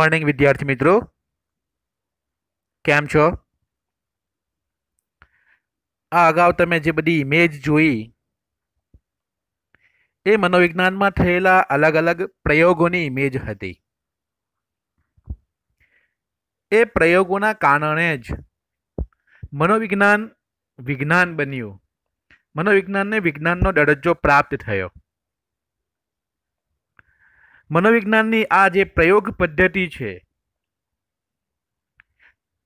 morning विद्यार्थी मित्रों केम छो आ अगर तेज बड़ी इमेज जी ए मनोविज्ञान में थे अलग अलग प्रयोगों की इमेज थी ए प्रयोगों कारण ज मनोविज्ञान विज्ञान बनु मनोविज्ञान ने विज्ञान दरज्जो प्राप्त थोड़ा મનોવિજ્ઞાનની આ જે પ્રયોગ પદ્ધતિ છે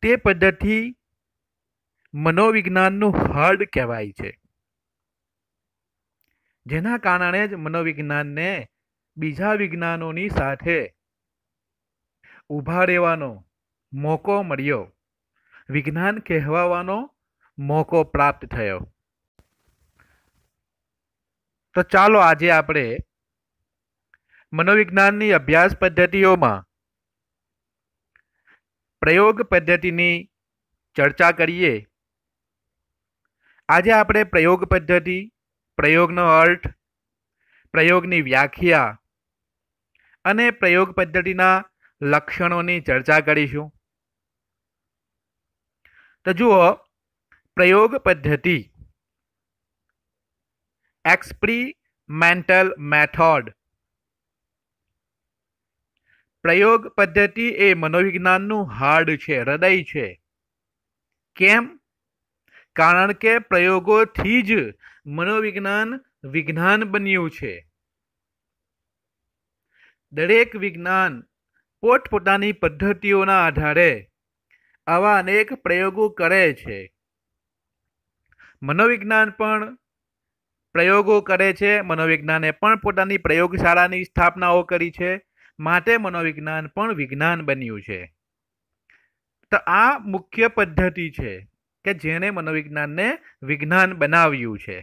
તે પદ્ધતિ મનોવિજ્ઞાનનું હર્ડ કહેવાય છે જેના કારણે જ મનોવિજ્ઞાનને બીજા વિજ્ઞાનોની સાથે ઊભા રહેવાનો મોકો મળ્યો વિજ્ઞાન કહેવાવાનો મોકો પ્રાપ્ત થયો તો ચાલો આજે આપણે મનોવિજ્ઞાનની અભ્યાસ પદ્ધતિઓમાં પ્રયોગ પદ્ધતિની ચર્ચા કરીએ આજે આપણે પ્રયોગ પદ્ધતિ પ્રયોગનો અર્થ પ્રયોગની વ્યાખ્યા અને પ્રયોગ પદ્ધતિના લક્ષણોની ચર્ચા કરીશું તો જુઓ પ્રયોગ પદ્ધતિ એક્સપરીમેન્ટલ મેથડ પ્રયોગ પદ્ધતિ એ મનોવિજ્ઞાનનું હાર્ડ છે હૃદય છે કેમ કારણ કે પ્રયોગોથી જ મનોવિજ્ઞાન વિજ્ઞાન બન્યું છે દરેક વિજ્ઞાન પોતપોતાની પદ્ધતિઓના આધારે આવા અનેક પ્રયોગો કરે છે મનોવિજ્ઞાન પણ પ્રયોગો કરે છે મનોવિજ્ઞાને પણ પોતાની પ્રયોગશાળાની સ્થાપનાઓ કરી છે માટે મનોવિજ્ઞાન પણ વિજ્ઞાન બન્યું છે તો આ મુખ્ય પદ્ધતિ છે કે જેણે મનોવિજ્ઞાનને વિજ્ઞાન બનાવ્યું છે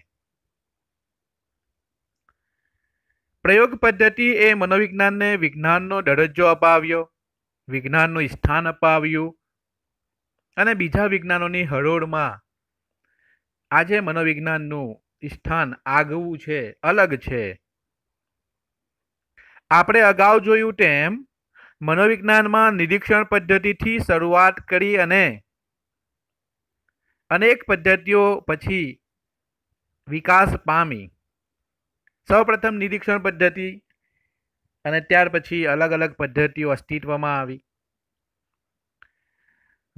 પ્રયોગ પદ્ધતિ એ મનોવિજ્ઞાનને વિજ્ઞાનનો દરજ્જો અપાવ્યો વિજ્ઞાનનું સ્થાન અપાવ્યું અને બીજા વિજ્ઞાનોની હરોળમાં આજે મનોવિજ્ઞાનનું સ્થાન આગવું છે અલગ છે આપણે અગાઉ જોયું તેમ મનોવિજ્ઞાનમાં નિરીક્ષણ પદ્ધતિથી શરૂઆત કરી અને અનેક પદ્ધતિઓ પછી વિકાસ પામી સૌપ્રથમ નિરીક્ષણ પદ્ધતિ અને ત્યાર પછી અલગ અલગ પદ્ધતિઓ અસ્તિત્વમાં આવી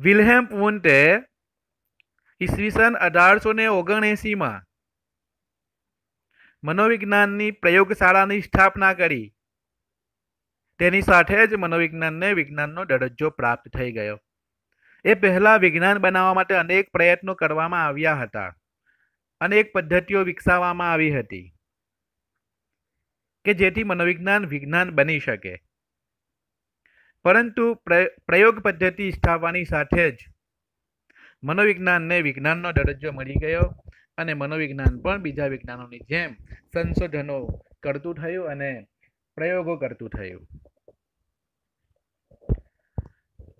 વિલ્હેમ પુન્ટે ઈસવીસન અઢારસો ને ઓગણએંસીમાં મનોવિજ્ઞાનની પ્રયોગશાળાની સ્થાપના કરી તેની સાથે જ મનોવિજ્ઞાનને વિજ્ઞાનનો દરજ્જો પ્રાપ્ત થઈ ગયો એ પહેલાં વિજ્ઞાન બનાવવા માટે અનેક પ્રયત્નો કરવામાં આવ્યા હતા અનેક પદ્ધતિઓ વિકસાવવામાં આવી હતી કે જેથી મનોવિજ્ઞાન વિજ્ઞાન બની શકે પરંતુ પ્રયોગ પદ્ધતિ સ્થાપવાની સાથે જ મનોવિજ્ઞાનને વિજ્ઞાનનો દરજ્જો મળી ગયો અને મનોવિજ્ઞાન પણ બીજા વિજ્ઞાનોની જેમ સંશોધનો કરતું થયું અને પ્રયોગો કરતું થયું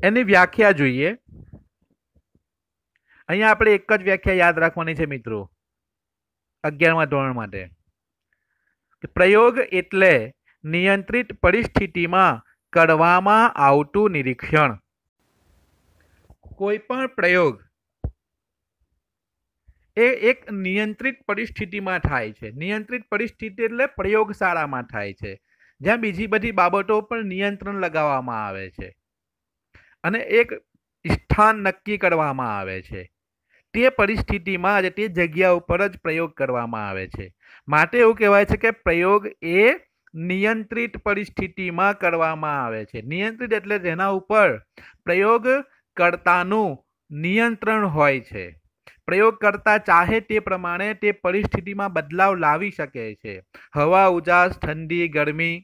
એની વ્યાખ્યા જોઈએ અહીંયા આપણે એક જ વ્યાખ્યા યાદ રાખવાની છે મિત્રો અગિયારમા ધોરણ માટે પ્રયોગ એટલે નિયંત્રિત પરિસ્થિતિમાં કરવામાં આવતું નિરીક્ષણ કોઈ પણ પ્રયોગ એ એક નિયંત્રિત પરિસ્થિતિમાં થાય છે નિયંત્રિત પરિસ્થિતિ એટલે પ્રયોગશાળામાં થાય છે જ્યાં બીજી બધી બાબતો પર નિયંત્રણ લગાવવામાં આવે છે અને એક સ્થાન નક્કી કરવામાં આવે છે તે પરિસ્થિતિમાં અને તે જગ્યા ઉપર જ પ્રયોગ કરવામાં આવે છે માટે એવું કહેવાય છે કે પ્રયોગ એ નિયંત્રિત પરિસ્થિતિમાં કરવામાં આવે છે નિયંત્રિત એટલે જેના ઉપર પ્રયોગ કરતાનું નિયંત્રણ હોય છે પ્રયોગ પ્રયોગકર્તા ચાહે તે પ્રમાણે તે પરિસ્થિતિમાં બદલાવ લાવી શકે છે હવા ઉજાસ ઠંડી ગરમી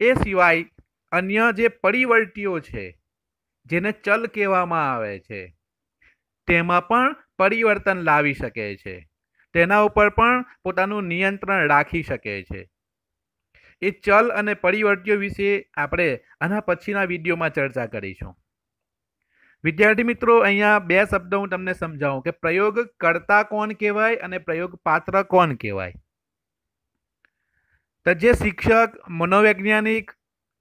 એ સિવાય અન્ય જે પરિવર્તીઓ છે જેને ચલ કહેવામાં આવે છે તેમાં પણ પરિવર્તન લાવી શકે છે તેના ઉપર પણ પોતાનું નિયંત્રણ રાખી શકે છે એ ચલ અને પરિવર્તીઓ વિશે આપણે આના પછીના વિડીયોમાં ચર્ચા કરીશું વિદ્યાર્થી મિત્રો અહીંયા બે શબ્દો હું તમને સમજાવું કે પ્રયોગ કરતા કોણ કહેવાય અને પ્રયોગ પાત્ર કોણ કહેવાય તો જે શિક્ષક મનોવૈજ્ઞાનિક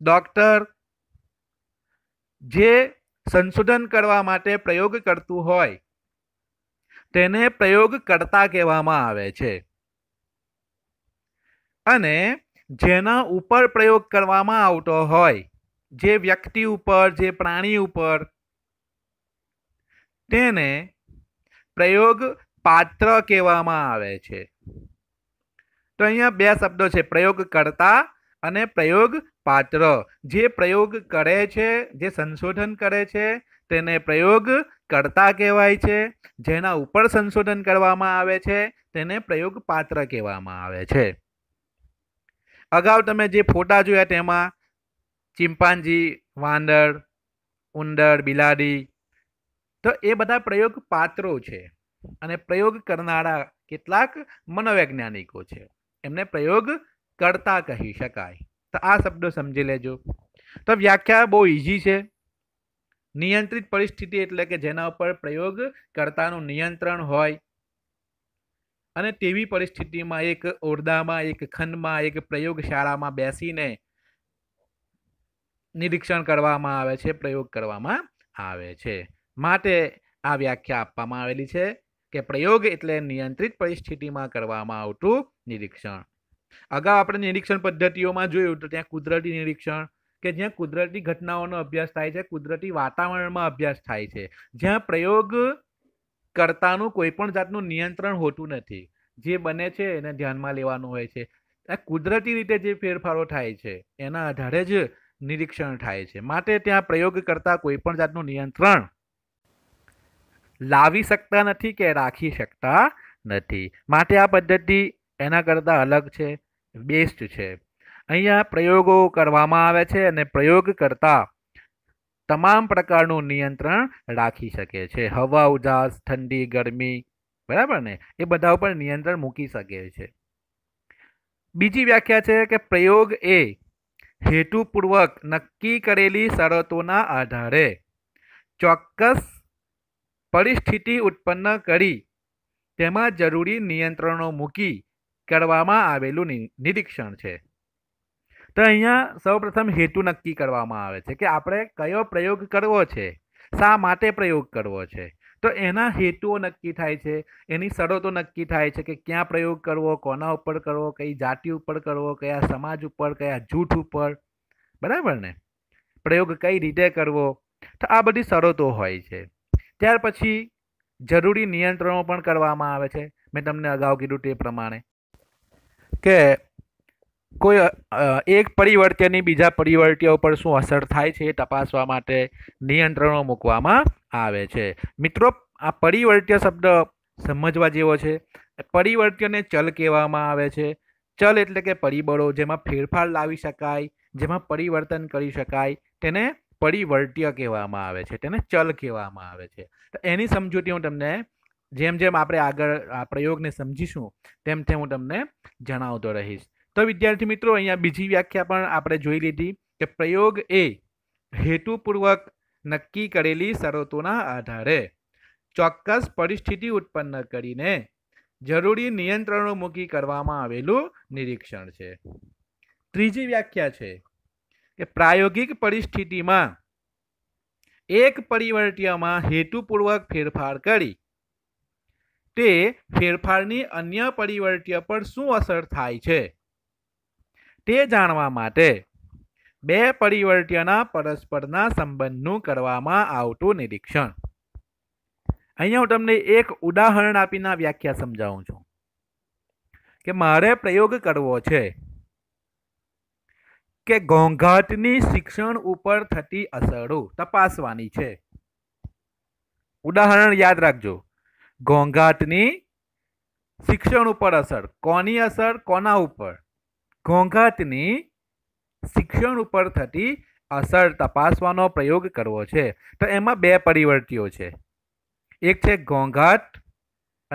ડૉક્ટર જે સંશોધન કરવા માટે પ્રયોગ કરતું હોય તેને પ્રયોગ કરતા કહેવામાં આવે છે અને જેના ઉપર પ્રયોગ કરવામાં આવતો હોય જે વ્યક્તિ ઉપર જે પ્રાણી ઉપર તેને પ્રયોગ પાત્ર કહેવામાં આવે છે તો અહીંયા બે શબ્દો છે પ્રયોગ કરતા અને પ્રયોગ પાત્ર જે પ્રયોગ કરે છે જે સંશોધન કરે છે તેને પ્રયોગ કરતા કહેવાય છે જેના ઉપર સંશોધન કરવામાં આવે છે તેને પ્રયોગ પાત્ર કહેવામાં આવે છે અગાઉ તમે જે ફોટા જોયા તેમાં ચિંપાંજી વાંદળ ઉંદર બિલાડી તો એ બધા પ્રયોગ પાત્રો છે અને પ્રયોગ કરનારા કેટલાક મનોવૈજ્ઞાનિકો છે એમને પ્રયોગ કરતા કહી શકાય તો આ શબ્દો સમજી લેજો તો વ્યાખ્યા બહુ ઈઝી છે નિયંત્રિત પરિસ્થિતિ એટલે કે જેના ઉપર પ્રયોગ કરતાનું નિયંત્રણ હોય અને તેવી પરિસ્થિતિમાં એક ઓરડામાં એક ખંડમાં એક પ્રયોગશાળામાં બેસીને નિરીક્ષણ કરવામાં આવે છે પ્રયોગ કરવામાં આવે છે માટે આ વ્યાખ્યા આપવામાં આવેલી છે કે પ્રયોગ એટલે નિયંત્રિત પરિસ્થિતિમાં કરવામાં આવતું નિરીક્ષણ અગાઉ આપણે નિરીક્ષણ પદ્ધતિઓમાં જોયું તો ત્યાં કુદરતી નિરીક્ષણ કે જ્યાં કુદરતી ઘટનાઓનો અભ્યાસ થાય છે કુદરતી વાતાવરણમાં અભ્યાસ થાય છે જ્યાં પ્રયોગ કરતાનું કોઈ પણ જાતનું નિયંત્રણ હોતું નથી જે બને છે એને ધ્યાનમાં લેવાનું હોય છે કુદરતી રીતે જે ફેરફારો થાય છે એના આધારે જ નિરીક્ષણ થાય છે માટે ત્યાં પ્રયોગ કરતા કોઈ પણ જાતનું નિયંત્રણ લાવી શકતા નથી કે રાખી શકતા નથી માટે આ પદ્ધતિ એના કરતાં અલગ છે બેસ્ટ છે અહીંયા પ્રયોગો કરવામાં આવે છે અને પ્રયોગ કરતાં તમામ પ્રકારનું નિયંત્રણ રાખી શકે છે હવા ઉજાસ ઠંડી ગરમી બરાબર ને એ બધા ઉપર નિયંત્રણ મૂકી શકે છે બીજી વ્યાખ્યા છે કે પ્રયોગ એ હેતુપૂર્વક નક્કી કરેલી શરતોના આધારે ચોક્કસ પરિસ્થિતિ ઉત્પન્ન કરી તેમાં જરૂરી નિયંત્રણો મૂકી કરવામાં આવેલું નિરીક્ષણ છે તો અહીંયા સૌપ્રથમ હેતુ નક્કી કરવામાં આવે છે કે આપણે કયો પ્રયોગ કરવો છે શા માટે પ્રયોગ કરવો છે તો એના હેતુઓ નક્કી થાય છે એની શરતો નક્કી થાય છે કે ક્યાં પ્રયોગ કરવો કોના ઉપર કરવો કઈ જાતિ ઉપર કરવો કયા સમાજ ઉપર કયા જૂથ ઉપર બરાબર ને પ્રયોગ કઈ રીતે કરવો તો આ બધી શરતો હોય છે ત્યાર પછી જરૂરી નિયંત્રણો પણ કરવામાં આવે છે મેં તમને અગાઉ કીધું તે પ્રમાણે કે કોઈ એક પરિવર્ત્યની બીજા પરિવર્ત્ય પર શું અસર થાય છે એ તપાસવા માટે નિયંત્રણો મૂકવામાં આવે છે મિત્રો આ પરિવર્ત્ય શબ્દ સમજવા જેવો છે પરિવર્ત્યને ચલ કહેવામાં આવે છે ચલ એટલે કે પરિબળો જેમાં ફેરફાર લાવી શકાય જેમાં પરિવર્તન કરી શકાય તેને પરિવર્ત્ય કહેવામાં આવે છે તેને ચલ કહેવામાં આવે છે તો એની સમજૂતી હું તમને જેમ જેમ આપણે આગળ આ પ્રયોગને સમજીશું તેમ તેમ હું તમને જણાવતો રહીશ તો વિદ્યાર્થી મિત્રો અહીંયા બીજી વ્યાખ્યા પણ આપણે જોઈ લીધી કે પ્રયોગ એ હેતુપૂર્વક નક્કી કરેલી શરતોના આધારે ચોક્કસ પરિસ્થિતિ ઉત્પન્ન કરીને જરૂરી નિયંત્રણો મૂકી કરવામાં આવેલું નિરીક્ષણ છે ત્રીજી વ્યાખ્યા છે કે પ્રાયોગિક પરિસ્થિતિમાં એક પરિવર્તીયમાં હેતુપૂર્વક ફેરફાર કરી તે ફેરફારની અન્ય પરિવર્તીય પર શું અસર થાય છે તે જાણવા માટે બે પરિવર્ત્યના પરસ્પરના સંબંધનું કરવામાં આવતું નિરીક્ષણ અહીંયા હું તમને એક ઉદાહરણ આપીને વ્યાખ્યા સમજાવું છું કે મારે પ્રયોગ કરવો છે કે ઘોંઘાટની શિક્ષણ ઉપર થતી અસરો તપાસવાની છે ઉદાહરણ યાદ રાખજો ઘોંઘાટની શિક્ષણ ઉપર અસર કોની અસર કોના ઉપર ઘોંઘાટની શિક્ષણ ઉપર થતી અસર તપાસવાનો પ્રયોગ કરવો છે તો એમાં બે પરિવર્તીઓ છે એક છે ઘોંઘાટ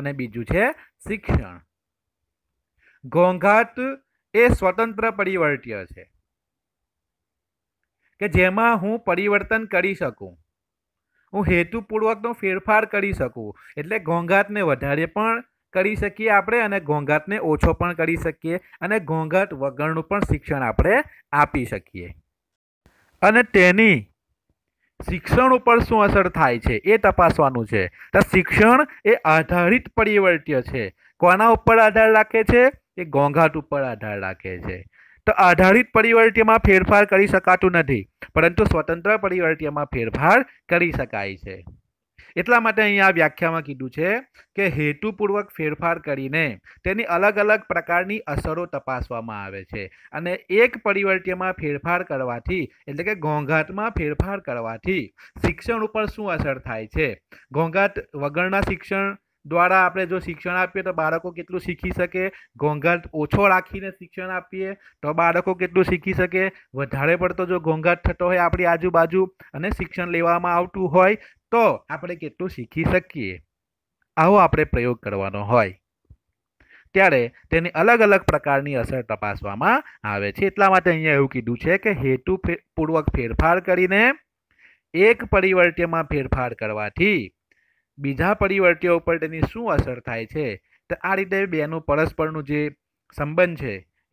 અને બીજું છે શિક્ષણ ઘોંઘાટ એ સ્વતંત્ર પરિવર્તીય છે કે જેમાં હું પરિવર્તન કરી શકું હું હેતુપૂર્વકનો ફેરફાર કરી શકું એટલે ઘોંઘાટને વધારે પણ કરી શકીએ આપણે અને ઘોંઘાટને ઓછો પણ કરી શકીએ અને ઘોંઘાટ વગરનું પણ શિક્ષણ આપણે આપી શકીએ અને તેની શિક્ષણ ઉપર શું અસર થાય છે એ તપાસવાનું છે તો શિક્ષણ એ આધારિત પરિવર્ત્ય છે કોના ઉપર આધાર રાખે છે એ ઘોંઘાટ ઉપર આધાર રાખે છે તો આધારિત પરિવર્ત્યમાં ફેરફાર કરી શકાતું નથી પરંતુ સ્વતંત્ર પરિવર્ત્યમાં ફેરફાર કરી શકાય છે એટલા માટે અહીંયા વ્યાખ્યામાં કીધું છે કે હેતુપૂર્વક ફેરફાર કરીને તેની અલગ અલગ પ્રકારની અસરો તપાસવામાં આવે છે અને એક પરિવર્તીયમાં ફેરફાર કરવાથી એટલે કે ઘોંઘાટમાં ફેરફાર કરવાથી શિક્ષણ ઉપર શું અસર થાય છે ઘોંઘાટ વગરના શિક્ષણ દ્વારા આપણે જો શિક્ષણ આપીએ તો બાળકો કેટલું શીખી શકે ઘોંઘાટ ઓછો રાખીને શિક્ષણ આપીએ તો બાળકો કેટલું શીખી શકે વધારે પડતો જો ઘોંઘાટ થતો હોય આપણી આજુબાજુ અને શિક્ષણ લેવામાં આવતું હોય તો આપણે કેટલું શીખી શકીએ આવો આપણે પ્રયોગ કરવાનો હોય ત્યારે તેની અલગ અલગ પ્રકારની અસર તપાસવામાં આવે છે એટલા માટે અહીંયા એવું કીધું છે કે હેતુ પૂર્વક ફેરફાર કરીને એક પરિવર્ત્યમાં ફેરફાર કરવાથી બીજા પરિવર્તીઓ ઉપર તેની શું અસર થાય છે તો આ રીતે બેનું પરસ્પરનું જે સંબંધ છે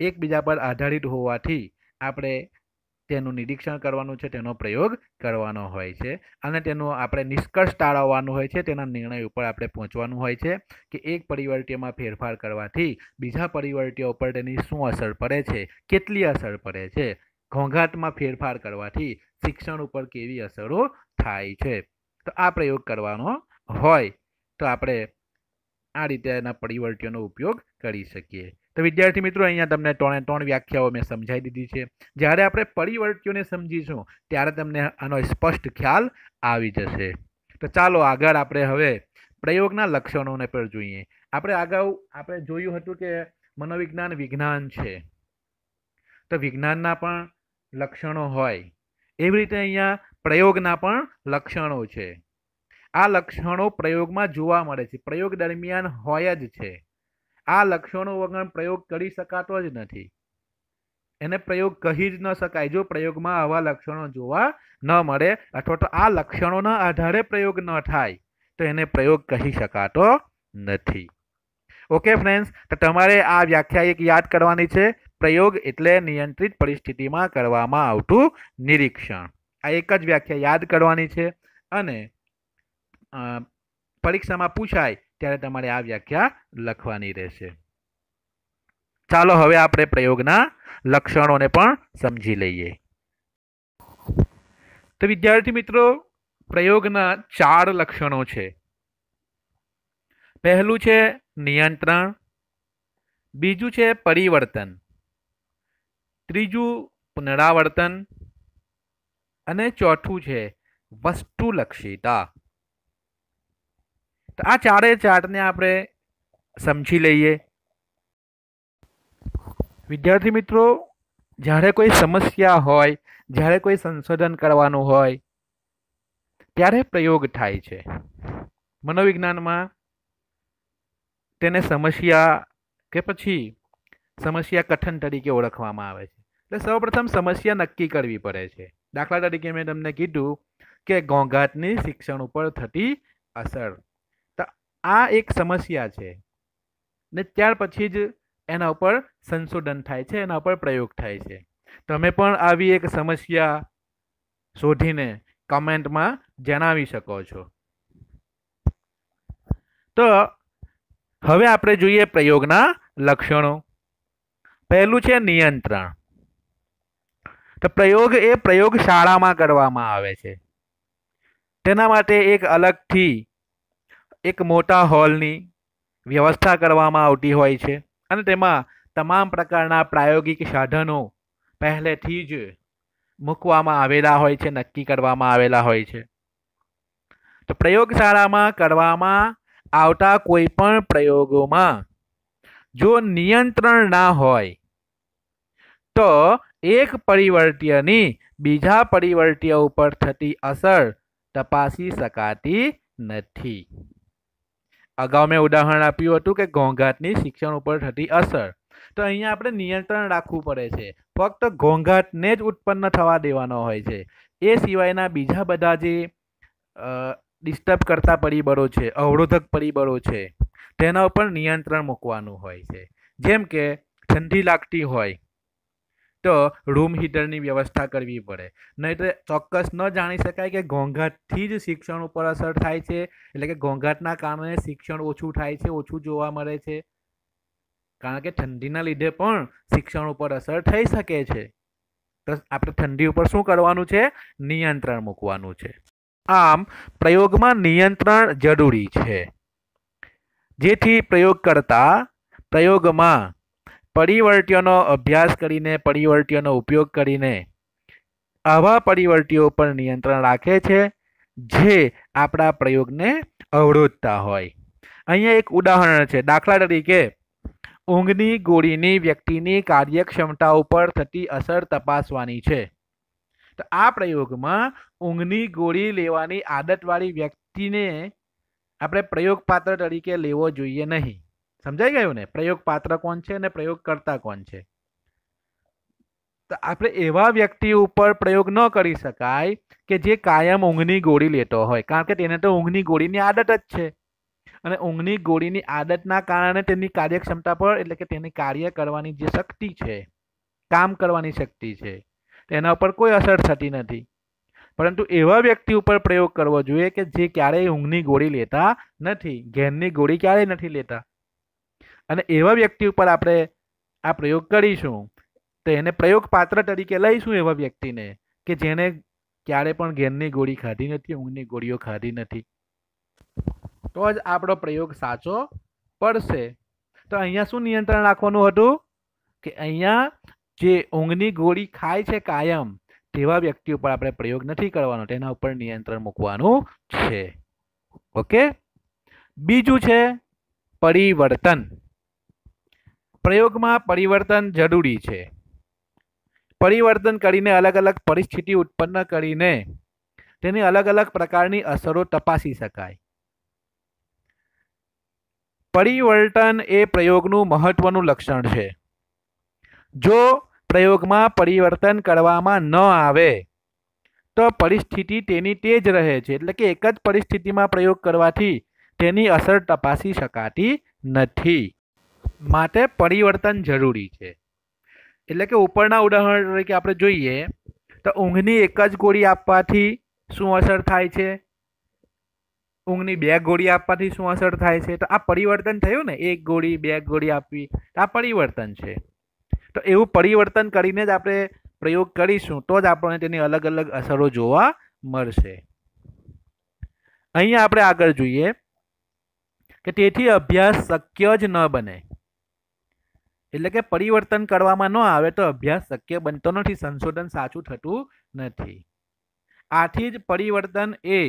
એકબીજા પર આધારિત હોવાથી આપણે તેનું નિરીક્ષણ કરવાનું છે તેનો પ્રયોગ કરવાનો હોય છે અને તેનો આપણે નિષ્કર્ષ તાળવવાનો હોય છે તેના નિર્ણય ઉપર આપણે પહોંચવાનું હોય છે કે એક પરિવર્તીમાં ફેરફાર કરવાથી બીજા પરિવર્તીઓ ઉપર તેની શું અસર પડે છે કેટલી અસર પડે છે ઘોંઘાટમાં ફેરફાર કરવાથી શિક્ષણ ઉપર કેવી અસરો થાય છે તો આ પ્રયોગ કરવાનો હોય તો આપણે આ રીતે એના પરિવર્તીઓનો ઉપયોગ કરી શકીએ તો વિદ્યાર્થી મિત્રો અહીંયા તમને ત્રણે ત્રણ વ્યાખ્યાઓ મેં સમજાવી દીધી છે જ્યારે આપણે પરિવર્તિઓને સમજીશું ત્યારે તમને આનો સ્પષ્ટ ખ્યાલ આવી જશે તો ચાલો આગળ આપણે હવે પ્રયોગના લક્ષણોને પર જોઈએ આપણે અગાઉ આપણે જોયું હતું કે મનોવિજ્ઞાન વિજ્ઞાન છે તો વિજ્ઞાનના પણ લક્ષણો હોય એવી રીતે અહીંયા પ્રયોગના પણ લક્ષણો છે આ લક્ષણો પ્રયોગમાં જોવા મળે છે પ્રયોગ દરમિયાન હોય જ છે આ લક્ષણો વગર પ્રયોગ કરી શકાતો જ નથી એને પ્રયોગ કહી જ ન શકાય જો પ્રયોગમાં આવા લક્ષણો જોવા ન મળે અથવા તો આ લક્ષણોના આધારે પ્રયોગ ન થાય તો એને પ્રયોગ કહી શકાતો નથી ઓકે ફ્રેન્ડ્સ તો તમારે આ વ્યાખ્યા એક યાદ કરવાની છે પ્રયોગ એટલે નિયંત્રિત પરિસ્થિતિમાં કરવામાં આવતું નિરીક્ષણ આ એક જ વ્યાખ્યા યાદ કરવાની છે અને પરીક્ષામાં પૂછાય ત્યારે તમારે આ વ્યાખ્યા લખવાની રહેશે ચાલો હવે આપણે પ્રયોગના લક્ષણોને પણ સમજી લઈએ તો વિદ્યાર્થી મિત્રો પ્રયોગના ચાર લક્ષણો છે પહેલું છે નિયંત્રણ બીજું છે પરિવર્તન ત્રીજું પુનરાવર્તન અને ચોથું છે વસ્તુલક્ષિતા તો આ ચારે ચાર્ટને આપણે સમજી લઈએ વિદ્યાર્થી મિત્રો જ્યારે કોઈ સમસ્યા હોય જ્યારે કોઈ સંશોધન કરવાનું હોય ત્યારે પ્રયોગ થાય છે મનોવિજ્ઞાનમાં તેને સમસ્યા કે પછી સમસ્યા કઠન તરીકે ઓળખવામાં આવે છે એટલે સૌપ્રથમ સમસ્યા નક્કી કરવી પડે છે દાખલા તરીકે મેં તમને કીધું કે ઘોંઘાટની શિક્ષણ ઉપર થતી અસર આ એક સમસ્યા છે ને ત્યાર પછી જ એના ઉપર સંશોધન થાય છે એના ઉપર પ્રયોગ થાય છે તમે પણ આવી એક સમસ્યા શોધીને કમેન્ટમાં જણાવી શકો છો તો હવે આપણે જોઈએ પ્રયોગના લક્ષણો પહેલું છે નિયંત્રણ તો પ્રયોગ એ પ્રયોગશાળામાં કરવામાં આવે છે તેના માટે એક અલગથી એક મોટા હોલની વ્યવસ્થા કરવામાં આવતી હોય છે અને તેમાં તમામ પ્રકારના પ્રાયોગિક સાધનો પહેલેથી જ મૂકવામાં આવેલા હોય છે નક્કી કરવામાં આવેલા હોય છે તો પ્રયોગશાળામાં કરવામાં આવતા કોઈપણ પ્રયોગોમાં જો નિયંત્રણ ના હોય તો એક પરિવર્તીયની બીજા પરિવર્તીય ઉપર થતી અસર તપાસી શકાતી નથી અગાઉ મેં ઉદાહરણ આપ્યું હતું કે ઘોંઘાટની શિક્ષણ ઉપર થતી અસર તો અહીંયા આપણે નિયંત્રણ રાખવું પડે છે ફક્ત ઘોંઘાટને જ ઉત્પન્ન થવા દેવાનો હોય છે એ સિવાયના બીજા બધા જે ડિસ્ટર્બ કરતા પરિબળો છે અવરોધક પરિબળો છે તેના ઉપર નિયંત્રણ મૂકવાનું હોય છે જેમ કે ઠંડી લાગતી હોય તો રૂમ હીટરની વ્યવસ્થા કરવી પડે નહીં તો ચોક્કસ ન જાણી શકાય કે ઘોંઘાટથી જ શિક્ષણ ઉપર અસર થાય છે એટલે કે ઘોંઘાટના કારણે શિક્ષણ ઓછું થાય છે ઓછું જોવા મળે છે કારણ કે ઠંડીના લીધે પણ શિક્ષણ ઉપર અસર થઈ શકે છે તો આપણે ઠંડી ઉપર શું કરવાનું છે નિયંત્રણ મૂકવાનું છે આમ પ્રયોગમાં નિયંત્રણ જરૂરી છે જેથી પ્રયોગ કરતા પ્રયોગમાં પરિવર્ત્યોનો અભ્યાસ કરીને પરિવર્ત્યોનો ઉપયોગ કરીને આવા પરિવર્તીઓ પર નિયંત્રણ રાખે છે જે આપણા પ્રયોગને અવરોધતા હોય અહીંયા એક ઉદાહરણ છે દાખલા તરીકે ઊંઘની ગોળીની વ્યક્તિની કાર્યક્ષમતા ઉપર થતી અસર તપાસવાની છે તો આ પ્રયોગમાં ઊંઘની ગોળી લેવાની આદતવાળી વ્યક્તિને આપણે પ્રયોગપાત્ર તરીકે લેવો જોઈએ નહીં સમજાઈ ગયું ને પ્રયોગ પાત્ર કોણ છે અને પ્રયોગ કરતા કોણ છે તો આપણે એવા વ્યક્તિ ઉપર પ્રયોગ ન કરી શકાય કે જે કાયમ ઊંઘની ગોળી લેતો હોય કારણ કે તેને તો ઊંઘની ગોળીની આદત જ છે અને ઊંઘની ગોળીની આદતના કારણે તેની કાર્યક્ષમતા પર એટલે કે તેની કાર્ય કરવાની જે શક્તિ છે કામ કરવાની શક્તિ છે તેના ઉપર કોઈ અસર થતી નથી પરંતુ એવા વ્યક્તિ ઉપર પ્રયોગ કરવો જોઈએ કે જે ક્યારેય ઊંઘની ગોળી લેતા નથી ઘેરની ગોળી ક્યારેય નથી લેતા અને એવા વ્યક્તિ ઉપર આપણે આ પ્રયોગ કરીશું તો એને પ્રયોગ પાત્ર તરીકે લઈશું એવા વ્યક્તિને કે જેને ક્યારે પણ ઘેરની ગોળી ખાધી નથી ઊંઘની ગોળીઓ ખાધી નથી તો જ આપણો પ્રયોગ સાચો પડશે તો અહીંયા શું નિયંત્રણ રાખવાનું હતું કે અહીંયા જે ઊંઘની ગોળી ખાય છે કાયમ તેવા વ્યક્તિ ઉપર આપણે પ્રયોગ નથી કરવાનો તેના ઉપર નિયંત્રણ મૂકવાનું છે ઓકે બીજું છે પરિવર્તન પ્રયોગમાં પરિવર્તન જરૂરી છે પરિવર્તન કરીને અલગ અલગ પરિસ્થિતિ ઉત્પન્ન કરીને તેની અલગ અલગ પ્રકારની અસરો તપાસી શકાય પરિવર્તન એ પ્રયોગનું મહત્વનું લક્ષણ છે જો પ્રયોગમાં પરિવર્તન કરવામાં ન આવે તો પરિસ્થિતિ તેની તે જ રહે છે એટલે કે એક જ પરિસ્થિતિમાં પ્રયોગ કરવાથી તેની અસર તપાસી શકાતી નથી માટે પરિવર્તન જરૂરી છે એટલે કે ઉપરના ઉદાહરણ તરીકે આપણે જોઈએ તો ઊંઘની એક જ ગોળી આપવાથી શું અસર થાય છે ઊંઘની બે ગોળી આપવાથી શું અસર થાય છે તો આ પરિવર્તન થયું ને એક ગોળી બે ગોળી આપવી આ પરિવર્તન છે તો એવું પરિવર્તન કરીને જ આપણે પ્રયોગ કરીશું તો જ આપણને તેની અલગ અલગ અસરો જોવા મળશે અહીંયા આપણે આગળ જોઈએ કે તેથી અભ્યાસ શક્ય જ ન બને એટલે કે પરિવર્તન કરવામાં ન આવે તો અભ્યાસ શક્ય બનતો નથી સંશોધન સાચું થતું નથી આથી જ પરિવર્તન એ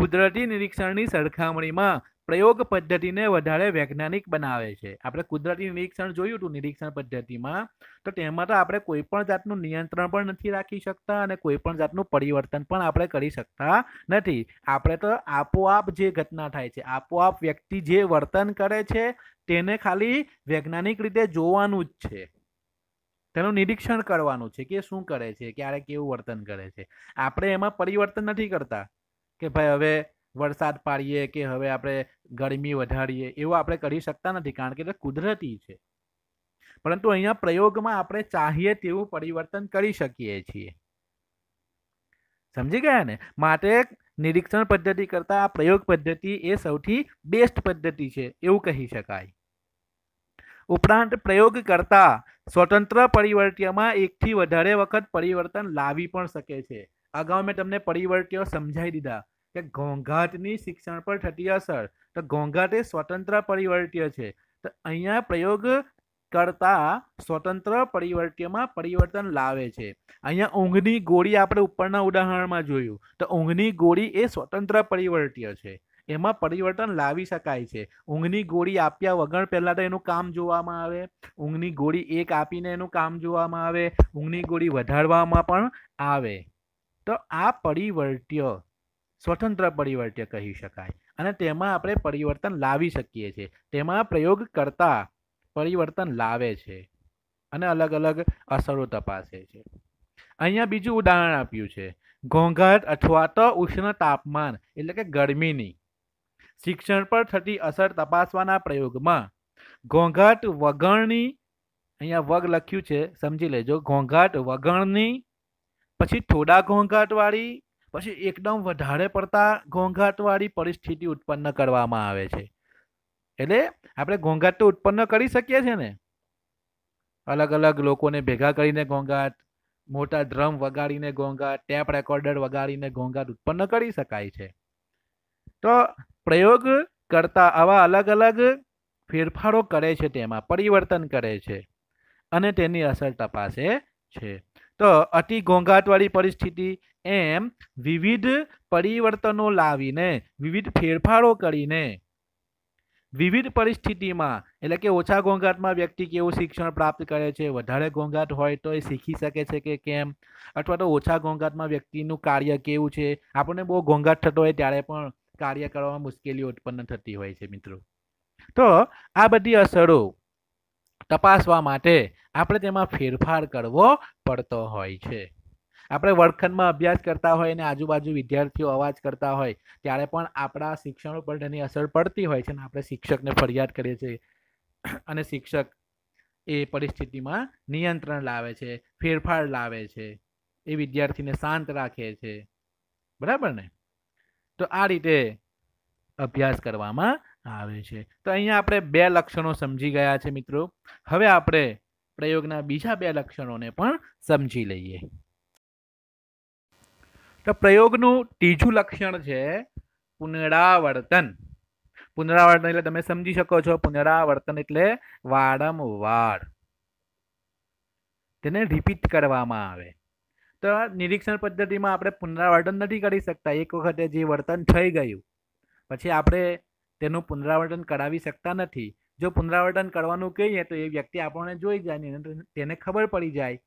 કુદરતી નિરીક્ષણની સરખામણીમાં પ્રયોગ પદ્ધતિને વધારે વૈજ્ઞાનિક બનાવે છે આપણે કુદરતી નિરીક્ષણ જોયું હતું નિરીક્ષણ પદ્ધતિમાં તો તેમાં તો આપણે કોઈ પણ જાતનું નિયંત્રણ પણ નથી રાખી શકતા અને કોઈ પણ જાતનું પરિવર્તન પણ આપણે કરી શકતા નથી આપણે તો આપોઆપ જે ઘટના થાય છે આપોઆપ વ્યક્તિ જે વર્તન કરે છે તેને ખાલી વૈજ્ઞાનિક રીતે જોવાનું જ છે તેનું નિરીક્ષણ કરવાનું છે કે શું કરે છે ક્યારે કેવું વર્તન કરે છે આપણે એમાં પરિવર્તન નથી કરતા કે ભાઈ હવે વરસાદ પાડીએ કે હવે આપણે ગરમી વધારીએ એવું આપણે કરી શકતા નથી કારણ કે તે કુદરતી છે પરંતુ અહીંયા પ્રયોગમાં આપણે ચાહીએ તેવું પરિવર્તન કરી શકીએ છીએ સમજી ગયા ને માટે નિરીક્ષણ પદ્ધતિ કરતાં આ પ્રયોગ પદ્ધતિ એ સૌથી બેસ્ટ પદ્ધતિ છે એવું કહી શકાય ઉપરાંત પ્રયોગ કરતા સ્વતંત્ર પરિવર્તીયમાં એકથી વધારે વખત પરિવર્તન લાવી પણ શકે છે અગાઉ મેં તમને પરિવર્ત્યો સમજાવી દીધા કે ઘોંઘાટની શિક્ષણ પર થતી અસર તો ઘોંઘાટ એ સ્વતંત્ર પરિવર્ત્ય છે તો અહીંયા પ્રયોગ કરતા સ્વતંત્ર પરિવર્ત્યમાં પરિવર્તન લાવે છે અહીંયા ઊંઘની ગોળી આપણે ઉપરના ઉદાહરણમાં જોયું તો ઊંઘની ગોળી એ સ્વતંત્ર પરિવર્તીય છે એમાં પરિવર્તન લાવી શકાય છે ઊંઘની ગોળી આપ્યા વગર પહેલાં તો એનું કામ જોવામાં આવે ઊંઘની ગોળી એક આપીને એનું કામ જોવામાં આવે ઊંઘની ગોળી વધારવામાં પણ આવે તો આ પરિવર્ત્ય સ્વતંત્ર પરિવર્ત્ય કહી શકાય અને તેમાં આપણે પરિવર્તન લાવી શકીએ છીએ તેમાં પ્રયોગ કરતા પરિવર્તન લાવે છે અને અલગ અલગ અસરો તપાસે છે અહીંયા બીજું ઉદાહરણ આપ્યું છે ઘોંઘાટ અથવા તો ઉષ્ણ તાપમાન એટલે કે ગરમીની શિક્ષણ પર થતી અસર તપાસવાના પ્રયોગમાં ઘોંઘાટ વગણની અહીંયા વગ લખ્યું છે સમજી લેજો ઘોંઘાટ વગણની પછી થોડા ઘોંઘાટવાળી પછી એકદમ વધારે પડતા ઘોંઘાટવાળી પરિસ્થિતિ ઉત્પન્ન કરવામાં આવે છે એટલે આપણે ઘોંઘાટ તો ઉત્પન્ન કરી શકીએ છીએ ને અલગ અલગ લોકોને ભેગા કરીને ઘોંઘાટ મોટા ડ્રમ વગાડીને ઘોંઘાટ ટેપ રેકોર્ડર વગાડીને ઘોંઘાટ ઉત્પન્ન કરી શકાય છે તો પ્રયોગ કરતા આવા અલગ અલગ ફેરફારો કરે છે તેમાં પરિવર્તન કરે છે અને તેની અસર તપાસે છે તો અતિ ઘોંઘાટવાળી પરિસ્થિતિ એમ વિવિધ પરિવર્તનો લાવીને વિવિધ ફેરફારો કરીને વિવિધ પરિસ્થિતિમાં એટલે કે ઓછા ઘોંઘાટમાં વ્યક્તિ કેવું શિક્ષણ પ્રાપ્ત કરે છે વધારે ઘોંઘાટ હોય તો એ શીખી શકે છે કે કેમ અથવા તો ઓછા ઘોંઘાટમાં વ્યક્તિનું કાર્ય કેવું છે આપણને બહુ ઘોંઘાટ થતો હોય ત્યારે પણ કાર્ય કરવામાં મુશ્કેલીઓ ઉત્પન્ન થતી હોય છે મિત્રો તો આ બધી અસરો તપાસવા માટે આપણે તેમાં ફેરફાર કરવો પડતો હોય છે આપણે વર્ગખંડમાં અભ્યાસ કરતા હોય અને આજુબાજુ વિદ્યાર્થીઓ અવાજ કરતા હોય ત્યારે પણ આપણા શિક્ષણ ઉપર તેની અસર પડતી હોય છે અને આપણે શિક્ષકને ફરિયાદ કરીએ છીએ અને શિક્ષક એ પરિસ્થિતિમાં નિયંત્રણ લાવે છે ફેરફાર લાવે છે એ વિદ્યાર્થીને શાંત રાખે છે બરાબર ને તો આ રીતે અભ્યાસ કરવામાં આવે છે તો અહીંયા આપણે બે લક્ષણો સમજી ગયા છે મિત્રો હવે આપણે પ્રયોગના બીજા બે લક્ષણોને પણ સમજી લઈએ તો પ્રયોગનું ત્રીજું લક્ષણ છે પુનરાવર્તન પુનરાવર્તન એટલે તમે સમજી શકો છો પુનરાવર્તન એટલે વારંવાર તેને રિપીટ કરવામાં આવે તો નિરીક્ષણ પદ્ધતિમાં આપણે પુનરાવર્તન નથી કરી શકતા એક વખતે જે વર્તન થઈ ગયું પછી આપણે તેનું પુનરાવર્તન કરાવી શકતા નથી જો પુનરાવર્તન કરવાનું કહીએ તો એ વ્યક્તિ આપણને જોઈ જાય અને તેને ખબર પડી જાય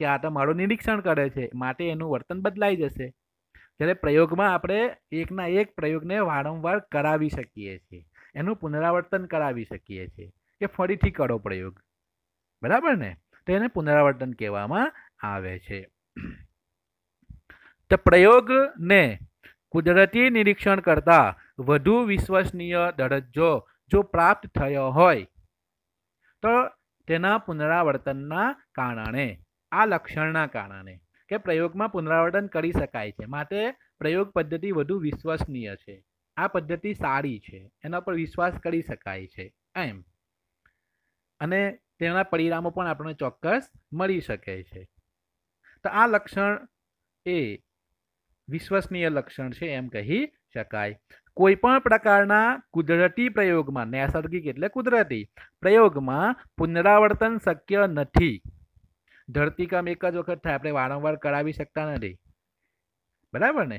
કે આ તો મારું નિરીક્ષણ કરે છે માટે એનું વર્તન બદલાઈ જશે જ્યારે પ્રયોગમાં આપણે એકના એક પ્રયોગને વારંવાર કરાવી શકીએ છીએ એનું પુનરાવર્તન કરાવી શકીએ છીએ કે ફરીથી કરો પ્રયોગ બરાબર ને તો એને પુનરાવર્તન કહેવામાં આવે છે તો પ્રયોગને કુદરતી નિરીક્ષણ કરતાં વધુ વિશ્વસનીય દરજ્જો જો પ્રાપ્ત થયો હોય તો તેના પુનરાવર્તનના કારણે આ લક્ષણના કારણે કે પ્રયોગમાં પુનરાવર્તન કરી શકાય છે માટે પ્રયોગ પદ્ધતિ વધુ વિશ્વસનીય છે આ પદ્ધતિ સારી છે એના પર વિશ્વાસ કરી શકાય છે એમ અને તેના પરિણામો પણ આપણને ચોક્કસ મળી શકે છે તો આ લક્ષણ એ વિશ્વસનીય લક્ષણ છે એમ કહી શકાય કોઈપણ પ્રકારના કુદરતી પ્રયોગમાં નૈસર્ગિક એટલે કુદરતી પ્રયોગમાં પુનરાવર્તન શક્ય નથી ધરતીકામ એક જ વખત થાય આપણે વારંવાર કરાવી શકતા નથી બરાબર ને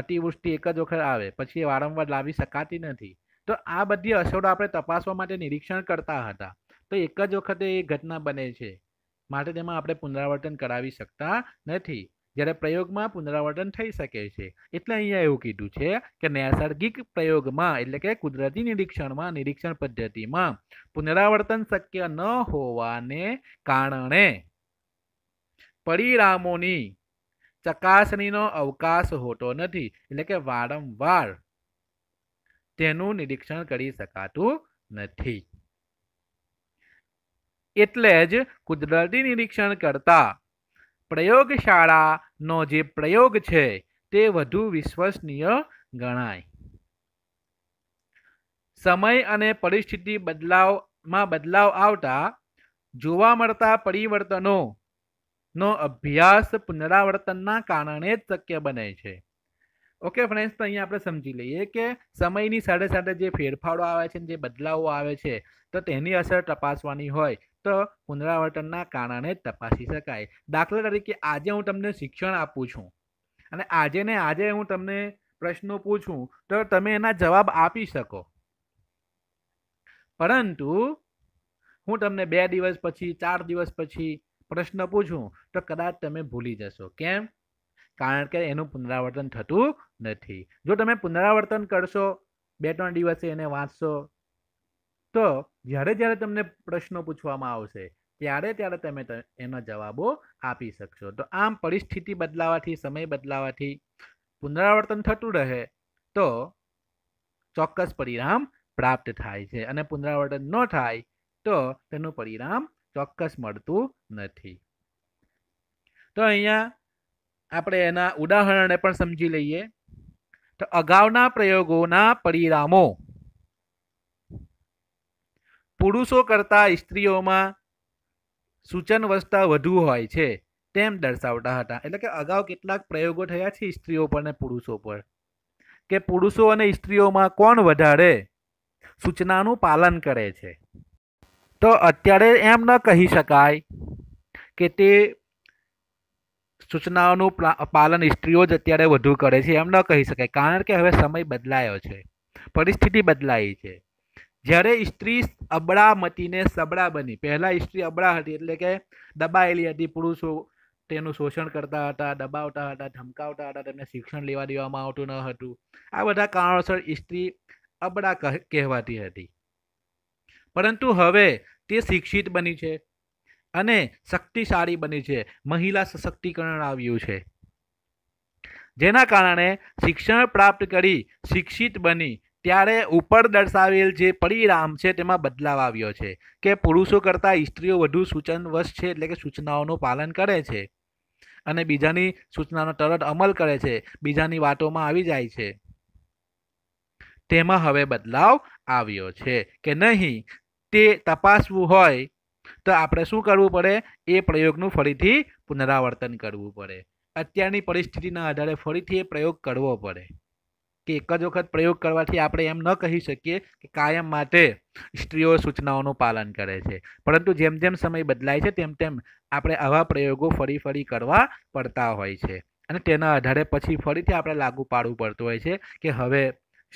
અતિવૃષ્ટિ એક જ વખત આવે પછી વારંવાર લાવી શકાતી નથી તો આ બધી અસરો આપણે તપાસવા માટે નિરીક્ષણ કરતા હતા તો એક જ વખતે એ ઘટના બને છે માટે તેમાં આપણે પુનરાવર્તન કરાવી શકતા નથી જ્યારે પ્રયોગમાં પુનરાવર્તન થઈ શકે છે એટલે અહીંયા એવું કીધું છે કે નૈસર્ગિક પ્રયોગમાં એટલે કે કુદરતી નિરીક્ષણમાં નિરીક્ષણ પદ્ધતિમાં પુનરાવર્તન શક્ય ન હોવાને કારણે પરિણામોની ચકાસણીનો અવકાશ હોતો નથી એટલે કે વારંવાર તેનું નિરીક્ષણ કરી શકાતું નથી એટલે જ કુદરતી નિરીક્ષણ કરતાં પ્રયોગશાળાનો જે પ્રયોગ છે તે વધુ વિશ્વસનીય ગણાય સમય અને પરિસ્થિતિ બદલાવમાં બદલાવ આવતા જોવા મળતા પરિવર્તનો નો અભ્યાસ પુનરાવર્તનના કારણે જ શક્ય બને છે ઓકે ફ્રેન્ડ્સ તો અહીંયા આપણે સમજી લઈએ કે સમયની સાથે સાથે જે ફેરફારો આવે છે જે બદલાવો આવે છે તો તેની અસર તપાસવાની હોય તો પુનરાવર્તનના કારણે તપાસી શકાય દાખલા તરીકે આજે હું તમને શિક્ષણ આપું છું અને આજે ને આજે હું તમને પ્રશ્નો પૂછું તો તમે એના જવાબ આપી શકો પરંતુ હું તમને બે દિવસ પછી ચાર દિવસ પછી પ્રશ્ન પૂછું તો કદાચ તમે ભૂલી જશો કેમ કારણ કે એનું પુનરાવર્તન થતું નથી જો તમે પુનરાવર્તન કરશો બે ત્રણ દિવસે એને વાંચશો તો જ્યારે જ્યારે તમને પ્રશ્નો પૂછવામાં આવશે ત્યારે ત્યારે તમે એના જવાબો આપી શકશો તો આમ પરિસ્થિતિ બદલાવાથી સમય બદલાવાથી પુનરાવર્તન થતું રહે તો ચોક્કસ પરિણામ પ્રાપ્ત થાય છે અને પુનરાવર્તન ન થાય તો તેનું પરિણામ ચોક્કસ મળતું નથી તો અહીંયા આપણે એના ઉદાહરણને પણ સમજી લઈએ તો અગાઉના પ્રયોગોના પરિણામો પુરુષો કરતાં સ્ત્રીઓમાં સૂચનવસ્થા વધુ હોય છે તેમ દર્શાવતા હતા એટલે કે અગાઉ કેટલાક પ્રયોગો થયા છે સ્ત્રીઓ પર ને પુરુષો પર કે પુરુષો અને સ્ત્રીઓમાં કોણ વધારે સૂચનાનું પાલન કરે છે તો અત્યારે એમ ન કહી શકાય કે તે સૂચનાઓનું પાલન સ્ત્રીઓ જ અત્યારે વધુ કરે છે એમ ન કહી શકાય કારણ કે હવે સમય બદલાયો છે પરિસ્થિતિ બદલાઈ છે જ્યારે સ્ત્રી અબળા મતીને સબળા બની પહેલાં સ્ત્રી અબળા હતી એટલે કે દબાયેલી હતી પુરુષો તેનું શોષણ કરતા હતા દબાવતા હતા ધમકાવતા હતા તેમને શિક્ષણ લેવા દેવામાં આવતું ન હતું આ બધા કારણોસર સ્ત્રી અબળા કહેવાતી હતી પરંતુ હવે તે શિક્ષિત બની છે અને શક્તિશાળી બની છે મહિલા સશક્તિકરણ આવ્યું છે જેના કારણે શિક્ષણ પ્રાપ્ત કરી શિક્ષિત બની ત્યારે ઉપર દર્શાવેલ જે પરિણામ છે તેમાં બદલાવ આવ્યો છે કે પુરુષો કરતાં સ્ત્રીઓ વધુ સૂચનવશ છે એટલે કે સૂચનાઓનું પાલન કરે છે અને બીજાની સૂચનાનો તરત અમલ કરે છે બીજાની વાતોમાં આવી જાય છે તેમાં હવે બદલાવ આવ્યો છે કે નહીં તે તપાસવું હોય તો આપણે શું કરવું પડે એ પ્રયોગનું ફરીથી પુનરાવર્તન કરવું પડે અત્યારની પરિસ્થિતિના આધારે ફરીથી એ પ્રયોગ કરવો પડે કે એક જ વખત પ્રયોગ કરવાથી આપણે એમ ન કહી શકીએ કે કાયમ માટે સ્ત્રીઓ સૂચનાઓનું પાલન કરે છે પરંતુ જેમ જેમ સમય બદલાય છે તેમ તેમ આપણે આવા પ્રયોગો ફરી ફરી કરવા પડતા હોય છે અને તેના આધારે પછી ફરીથી આપણે લાગુ પાડવું પડતું હોય છે કે હવે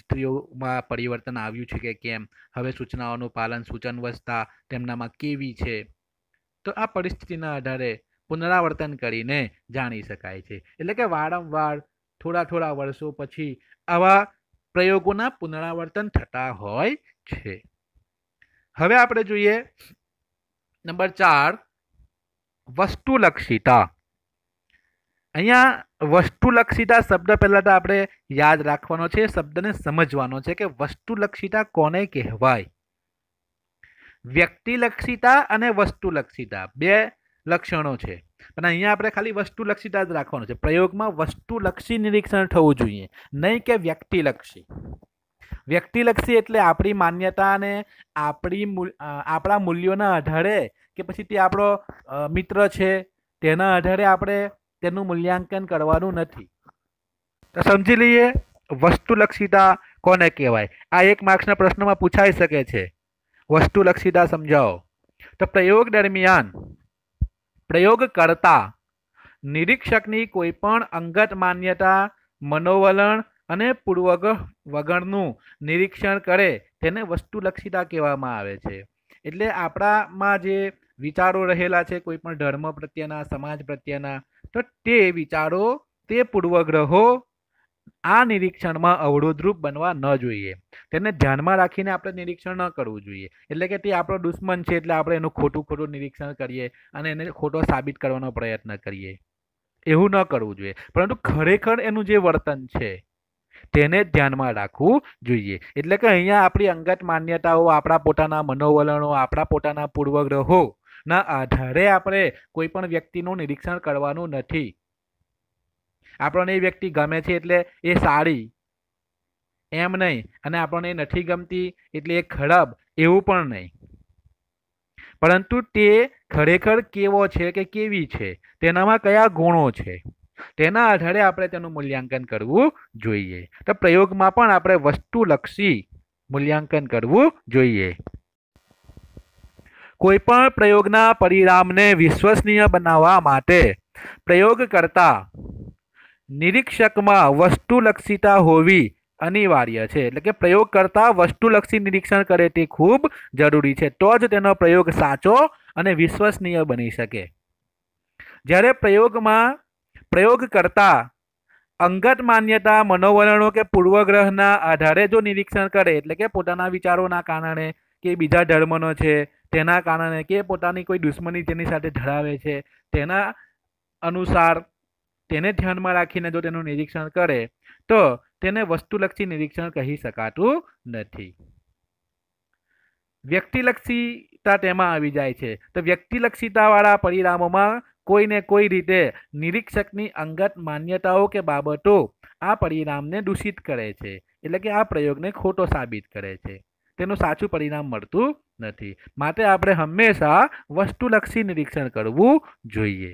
સ્ત્રીઓમાં પરિવર્તન આવ્યું છે કે કેમ હવે સૂચનાઓનું પાલન સૂચનવસ્થા તેમનામાં કેવી છે તો આ પરિસ્થિતિના આધારે પુનરાવર્તન કરીને જાણી શકાય છે એટલે કે વારંવાર થોડા થોડા વર્ષો પછી આવા પ્રયોગોના પુનરાવર્તન થતા હોય છે હવે આપણે જોઈએ નંબર ચાર વસ્તુલક્ષિતા અહીંયા વસ્તુલક્ષિતા શબ્દ પહેલાં તો આપણે યાદ રાખવાનો છે શબ્દને સમજવાનો છે કે વસ્તુલક્ષિતા કોને કહેવાય વ્યક્તિલક્ષિતા અને વસ્તુલક્ષિતા બે લક્ષણો છે પણ અહીંયા આપણે ખાલી વસ્તુલક્ષિતા જ રાખવાનું છે પ્રયોગમાં વસ્તુલક્ષી નિરીક્ષણ થવું જોઈએ નહીં કે વ્યક્તિલક્ષી વ્યક્તિલક્ષી એટલે આપણી માન્યતા અને આપણી આપણા મૂલ્યોના આધારે કે પછી તે આપણો મિત્ર છે તેના આધારે આપણે તેનું મૂલ્યાંકન કરવાનું નથી તો સમજી લઈએ વસ્તુલક્ષિતા કોને કહેવાય આ એક માર્ક્સના પ્રશ્નમાં પૂછાઈ શકે છે વસ્તુલક્ષિતા સમજાવો તો પ્રયોગ દરમિયાન પ્રયોગ કરતા નિરીક્ષકની કોઈપણ અંગત માન્યતા મનોવલણ અને પૂર્વગ્રહ વગરનું નિરીક્ષણ કરે તેને વસ્તુલક્ષિતા કહેવામાં આવે છે એટલે આપણામાં જે વિચારો રહેલા છે કોઈપણ ધર્મ પ્રત્યેના સમાજ પ્રત્યેના તો તે વિચારો તે પૂર્વગ્રહો આ નિરીક્ષણમાં અવરોધરૂપ બનવા ન જોઈએ તેને ધ્યાનમાં રાખીને આપણે નિરીક્ષણ ન કરવું જોઈએ એટલે કે તે આપણો દુશ્મન છે એટલે આપણે એનું ખોટું ખોટું નિરીક્ષણ કરીએ અને એને ખોટો સાબિત કરવાનો પ્રયત્ન કરીએ એવું ન કરવું જોઈએ પરંતુ ખરેખર એનું જે વર્તન છે તેને ધ્યાનમાં રાખવું જોઈએ એટલે કે અહીંયા આપણી અંગત માન્યતાઓ આપણા પોતાના મનોવલણો આપણા પોતાના પૂર્વગ્રહો ના આધારે આપણે કોઈ પણ વ્યક્તિનું નિરીક્ષણ કરવાનું નથી આપણને એ વ્યક્તિ ગમે છે એટલે એ સારી એમ નહીં અને આપણને નથી ગમતી એટલે એ ખરાબ એવું પણ નહીં પરંતુ તે ખરેખર કેવો છે કે કેવી છે તેનામાં કયા ગુણો છે તેના આધારે આપણે તેનું મૂલ્યાંકન કરવું જોઈએ તો પ્રયોગમાં પણ આપણે વસ્તુલક્ષી મૂલ્યાંકન કરવું જોઈએ કોઈપણ પ્રયોગના પરિણામને વિશ્વસનીય બનાવવા માટે પ્રયોગ કરતા નિરીક્ષકમાં વસ્તુલક્ષીતા હોવી અનિવાર્ય છે એટલે કે પ્રયોગ કરતાં વસ્તુલક્ષી નિરીક્ષણ કરે તે ખૂબ જરૂરી છે તો જ તેનો પ્રયોગ સાચો અને વિશ્વસનીય બની શકે જ્યારે પ્રયોગમાં પ્રયોગ કરતા અંગત માન્યતા મનોવલણો કે પૂર્વગ્રહના આધારે જો નિરીક્ષણ કરે એટલે કે પોતાના વિચારોના કારણે કે બીજા ધર્મનો છે તેના કારણે કે પોતાની કોઈ દુશ્મની તેની સાથે ધરાવે છે તેના અનુસાર તેને ધ્યાનમાં રાખીને જો તેનું નિરીક્ષણ કરે તો તેને વસ્તુલક્ષી નિરીક્ષણ કહી શકાતું નથી વ્યક્તિલક્ષીતા તેમાં આવી જાય છે તો વ્યક્તિલક્ષીતાવાળા પરિણામોમાં કોઈને કોઈ રીતે નિરીક્ષકની અંગત માન્યતાઓ કે બાબતો આ પરિણામને દૂષિત કરે છે એટલે કે આ પ્રયોગને ખોટો સાબિત કરે છે તેનું સાચું પરિણામ મળતું નથી માટે આપણે હંમેશા વસ્તુલક્ષી નિરીક્ષણ કરવું જોઈએ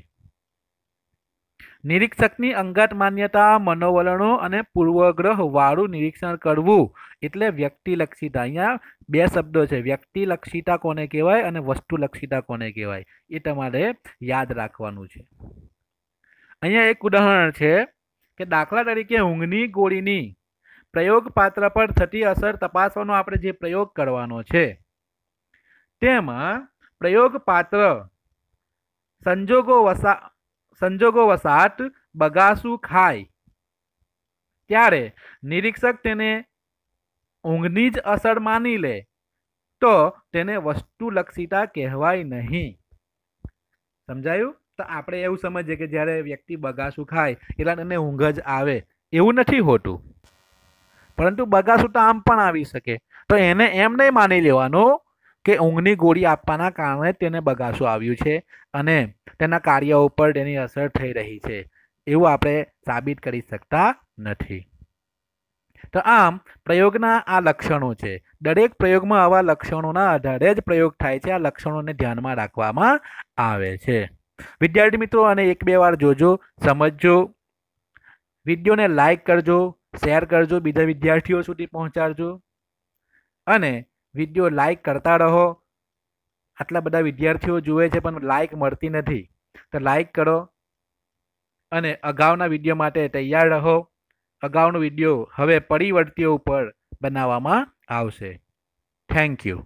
નિરીક્ષકની અંગત માન્યતા મનોવલણો અને પૂર્વગ્રહ વાળું નિરીક્ષણ કરવું એટલે વ્યક્તિલક્ષિતા અહીંયા બે શબ્દો છે વ્યક્તિલક્ષિતા કોને કહેવાય અને વસ્તુલક્ષિતા કોને કહેવાય એ તમારે યાદ રાખવાનું છે અહીંયા એક ઉદાહરણ છે કે દાખલા તરીકે ઊંઘની ગોળીની પ્રયોગ પાત્ર પર થતી અસર તપાસવાનો આપણે જે પ્રયોગ કરવાનો છે તેમાં પ્રયોગ પાત્ર સંજોગો વસા સંજોગો વસાત બગાસું ખાય ત્યારે નિરીક્ષક તેને ઊંઘની જ અસર માની લે તો તેને વસ્તુલક્ષિતા કહેવાય નહીં સમજાયું તો આપણે એવું સમજીએ કે જ્યારે વ્યક્તિ બગાસું ખાય એટલે એને ઊંઘ જ આવે એવું નથી હોતું પરંતુ બગાસુટા આમ પણ આવી શકે તો એને એમ નહીં માની લેવાનું કે ઊંઘની ગોળી આપવાના કારણે તેને બગાસું આવ્યું છે અને તેના કાર્ય ઉપર તેની અસર થઈ રહી છે એવું આપણે સાબિત કરી શકતા નથી તો આમ પ્રયોગના આ લક્ષણો છે દરેક પ્રયોગમાં આવા લક્ષણોના આધારે જ પ્રયોગ થાય છે આ લક્ષણોને ધ્યાનમાં રાખવામાં આવે છે વિદ્યાર્થી મિત્રો અને એક બે વાર જોજો સમજજો વિડીયોને લાઈક કરજો શેર કરજો બીજા વિદ્યાર્થીઓ સુધી પહોંચાડજો અને વિડીયો લાઈક કરતા રહો આટલા બધા વિદ્યાર્થીઓ જુએ છે પણ લાઇક મળતી નથી તો લાઈક કરો અને અગાઉના વિડીયો માટે તૈયાર રહો અગાઉનો વિડીયો હવે પરિવર્તીઓ ઉપર બનાવવામાં આવશે થેન્ક યુ